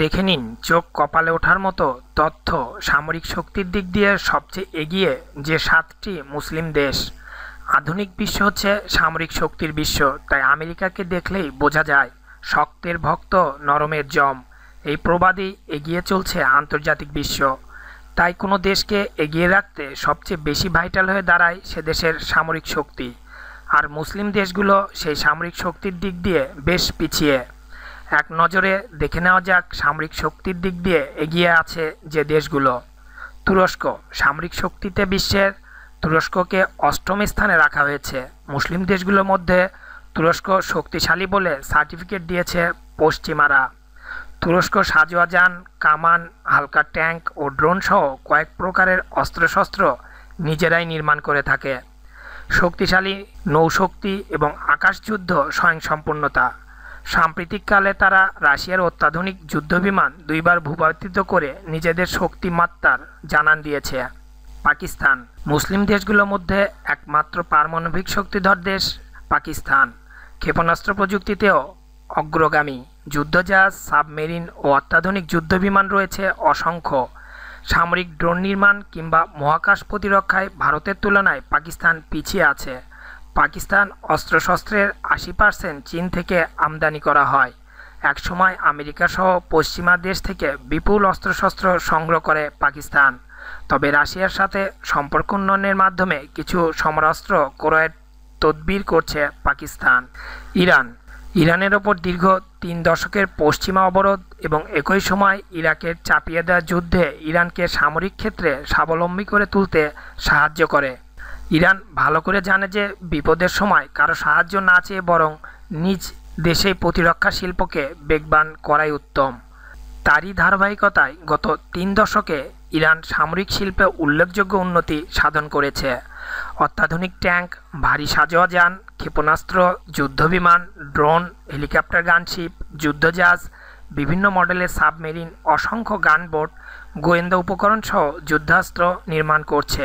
দেখে নিন চোখ কপালে ওঠার মতো তথ্য সামরিক শক্তির দিক দিয়ে সবচেয়ে এগিয়ে যে সাতটি মুসলিম দেশ আধুনিক বিশ্ব হচ্ছে সামরিক শক্তির বিশ্ব তাই আমেরিকাকে দেখলেই বোঝা যায় শক্তের ভক্ত নরমের জম এই প্রবাদই এগিয়ে চলছে আন্তর্জাতিক বিশ্ব তাই কোনো দেশকে এগিয়ে রাখতে সবচেয়ে বেশি ভাইটাল হয়ে দাঁড়ায় সে দেশের সামরিক শক্তি আর মুসলিম দেশগুলো সেই সামরিক শক্তির দিক দিয়ে বেশ পিছিয়ে এক নজরে দেখে নেওয়া যাক সামরিক শক্তির দিক দিয়ে এগিয়ে আছে যে দেশগুলো তুরস্ক সামরিক শক্তিতে বিশ্বের তুরস্ককে অষ্টম স্থানে রাখা হয়েছে মুসলিম দেশগুলোর মধ্যে তুরস্ক শক্তিশালী বলে সার্টিফিকেট দিয়েছে পশ্চিমারা তুরস্ক সাজোয়া যান কামান হালকা ট্যাঙ্ক ও ড্রোন সহ কয়েক প্রকারের অস্ত্রশস্ত্র নিজেরাই নির্মাণ করে থাকে শক্তিশালী নৌশক্তি এবং আকাশযুদ্ধ স্বয়ংসম্পূর্ণতা সাম্প্রতিককালে তারা রাশিয়ার অত্যাধুনিক যুদ্ধবিমান দুইবার ভূপাতিত করে নিজেদের শক্তিমাত্রার জানান দিয়েছে পাকিস্তান মুসলিম দেশগুলোর মধ্যে একমাত্র পারমাণবিক শক্তিধর দেশ পাকিস্তান ক্ষেপণাস্ত্র প্রযুক্তিতেও অগ্রগামী যুদ্ধজাহাজ সাবমেরিন ও অত্যাধুনিক যুদ্ধবিমান রয়েছে অসংখ্য সামরিক ড্রোন নির্মাণ কিংবা মহাকাশ প্রতিরক্ষায় ভারতের তুলনায় পাকিস্তান পিছিয়ে আছে পাকিস্তান অস্ত্রশস্ত্রের আশি পার্সেন্ট চীন থেকে আমদানি করা হয় একসময় সহ পশ্চিমা দেশ থেকে বিপুল অস্ত্রশস্ত্র সংগ্রহ করে পাকিস্তান তবে রাশিয়ার সাথে সম্পর্ক উন্নয়নের মাধ্যমে কিছু সমরাস্ত্র ক্রয়ের তদবির করছে পাকিস্তান ইরান ইরানের ওপর দীর্ঘ তিন দশকের পশ্চিমা অবরোধ এবং একই সময় ইরাকের চাপিয়ে দেওয়া যুদ্ধে ইরানকে সামরিক ক্ষেত্রে স্বাবলম্বী করে তুলতে সাহায্য করে ইরান ভালো করে জানে যে বিপদের সময় কারো সাহায্য না চেয়ে বরং নিজ দেশে প্রতিরক্ষা শিল্পকে বেগবান করাই উত্তম তারই ধারাবাহিকতায় গত তিন দশকে ইরান সামরিক শিল্পে উল্লেখযোগ্য উন্নতি সাধন করেছে অত্যাধুনিক ট্যাঙ্ক ভারী সাজোয়া যান ক্ষেপণাস্ত্র যুদ্ধবিমান ড্রোন হেলিকপ্টার গানশিপ যুদ্ধজাহাজ বিভিন্ন মডেলের সাবমেরিন অসংখ্য গানবোট গোয়েন্দা উপকরণ সহ যুদ্ধাস্ত্র নির্মাণ করছে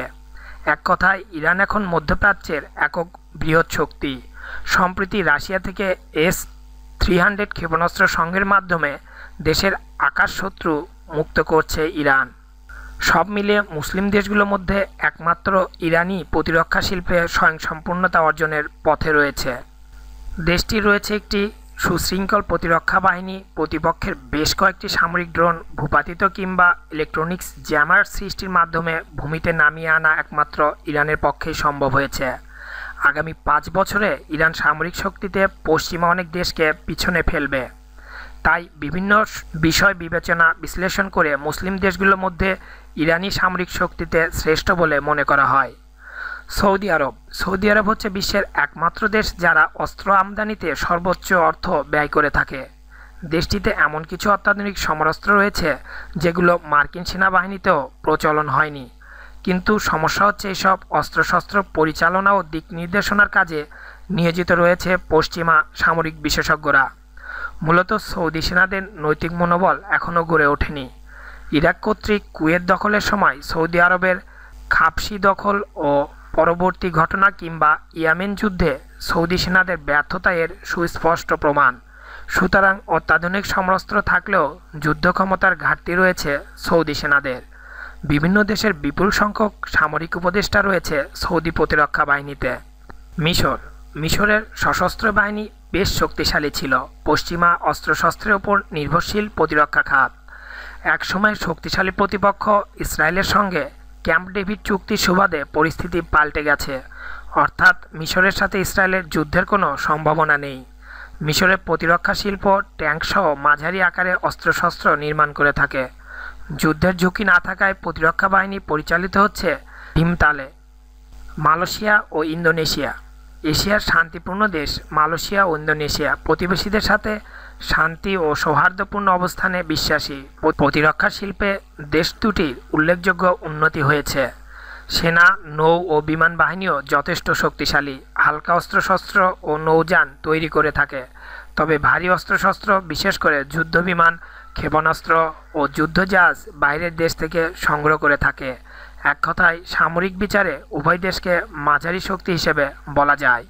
এক কথায় ইরান এখন মধ্যপ্রাচ্যের একক বৃহৎ শক্তি সম্প্রতি রাশিয়া থেকে এস থ্রি হান্ড্রেড ক্ষেপণাস্ত্র সংঘের মাধ্যমে দেশের আকাশ শত্রু মুক্ত করছে ইরান সব মিলে মুসলিম দেশগুলোর মধ্যে একমাত্র ইরানি প্রতিরক্ষা শিল্পে স্বয়ংসম্পূর্ণতা অর্জনের পথে রয়েছে দেশটি রয়েছে একটি সুশৃঙ্খল প্রতিরক্ষা বাহিনী প্রতিপক্ষের বেশ কয়েকটি সামরিক ড্রোন ভূপাতিত কিংবা ইলেকট্রনিক্স জ্যামার সৃষ্টির মাধ্যমে ভূমিতে নামিয়ে আনা একমাত্র ইরানের পক্ষেই সম্ভব হয়েছে আগামী পাঁচ বছরে ইরান সামরিক শক্তিতে পশ্চিমা অনেক দেশকে পিছনে ফেলবে তাই বিভিন্ন বিষয় বিবেচনা বিশ্লেষণ করে মুসলিম দেশগুলোর মধ্যে ইরানি সামরিক শক্তিতে শ্রেষ্ঠ বলে মনে করা হয় সৌদি আরব সৌদি আরব হচ্ছে বিশ্বের একমাত্র দেশ যারা অস্ত্র আমদানিতে সর্বোচ্চ অর্থ ব্যয় করে থাকে দেশটিতে এমন কিছু অত্যাধুনিক সমরাস্ত্র রয়েছে যেগুলো মার্কিন সেনাবাহিনীতেও প্রচলন হয়নি কিন্তু সমস্যা হচ্ছে এসব অস্ত্রশস্ত্র পরিচালনা ও দিক নির্দেশনার কাজে নিয়োজিত রয়েছে পশ্চিমা সামরিক বিশেষজ্ঞরা মূলত সৌদি সেনাদের নৈতিক মনোবল এখনও গড়ে ওঠেনি ইরাক কর্তৃক কুয়েত দখলের সময় সৌদি আরবের খাপসি দখল ও পরবর্তী ঘটনা কিংবা ইয়ামেন যুদ্ধে সৌদি সেনাদের ব্যর্থতা এর সুস্পষ্ট প্রমাণ সুতরাং অত্যাধুনিক সমরস্ত্র থাকলেও যুদ্ধ ক্ষমতার ঘাটতি রয়েছে সৌদি সেনাদের বিভিন্ন দেশের বিপুল সংখ্যক সামরিক উপদেষ্টা রয়েছে সৌদি প্রতিরক্ষা বাহিনীতে মিশর মিশরের সশস্ত্র বাহিনী বেশ শক্তিশালী ছিল পশ্চিমা অস্ত্রশস্ত্রের ওপর নির্ভরশীল প্রতিরক্ষা খাত একসময় শক্তিশালী প্রতিপক্ষ ইসরায়েলের সঙ্গে ক্যাম্প ডেভিড চুক্তির সুবাদে পরিস্থিতি পাল্টে গেছে অর্থাৎ মিশরের সাথে ইসরায়েলের যুদ্ধের কোনো সম্ভাবনা নেই মিশরের প্রতিরক্ষা শিল্প ট্যাঙ্কসহ মাঝারি আকারে অস্ত্রশস্ত্র নির্মাণ করে থাকে যুদ্ধের ঝুঁকি না থাকায় প্রতিরক্ষা বাহিনী পরিচালিত হচ্ছে ভীমতালে মালয়েশিয়া ও ইন্দোনেশিয়া এশিয়ার শান্তিপূর্ণ দেশ মালয়েশিয়া ও ইন্দোনেশিয়া প্রতিবেশীদের সাথে শান্তি ও সৌহার্দ্যপূর্ণ অবস্থানে বিশ্বাসী প্রতিরক্ষা শিল্পে দেশ দুটির উল্লেখযোগ্য উন্নতি হয়েছে সেনা নৌ ও বিমান বাহিনীও যথেষ্ট শক্তিশালী হালকা অস্ত্রশস্ত্র ও নৌযান তৈরি করে থাকে তবে ভারী অস্ত্রশস্ত্র বিশেষ করে যুদ্ধবিমান ক্ষেপণাস্ত্র ও জাহাজ বাইরের দেশ থেকে সংগ্রহ করে থাকে এক কথায় সামরিক বিচারে উভয় দেশকে মাঝারি শক্তি হিসেবে বলা যায়